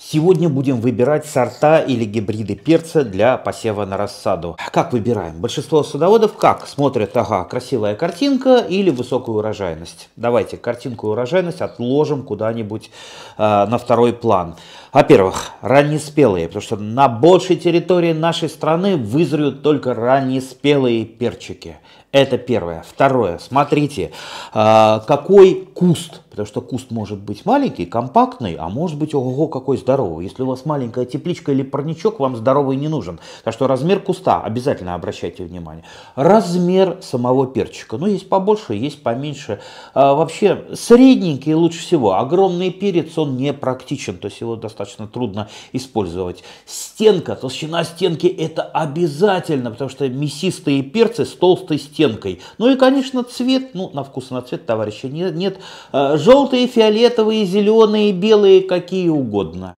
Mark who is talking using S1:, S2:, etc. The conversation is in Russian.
S1: Сегодня будем выбирать сорта или гибриды перца для посева на рассаду. Как выбираем? Большинство садоводов как? Смотрят, ага, красивая картинка или высокая урожайность. Давайте картинку и урожайность отложим куда-нибудь э, на второй план. Во-первых, раннеспелые, потому что на большей территории нашей страны вызреют только раннеспелые перчики. Это первое. Второе. Смотрите, а, какой куст, потому что куст может быть маленький, компактный, а может быть, ого, какой здоровый. Если у вас маленькая тепличка или парничок, вам здоровый не нужен. Так что размер куста обязательно обращайте внимание. Размер самого перчика. Ну, есть побольше, есть поменьше. А, вообще, средненький лучше всего. Огромный перец, он не практичен, то есть его достаточно трудно использовать. Стенка, толщина стенки, это обязательно, потому что мясистые перцы с толстой стенкой пятидесятитенкой. Ну и, конечно, цвет, ну, на вкус и на цвет, товарищи, нет. Э, желтые, фиолетовые, зеленые, белые, какие угодно.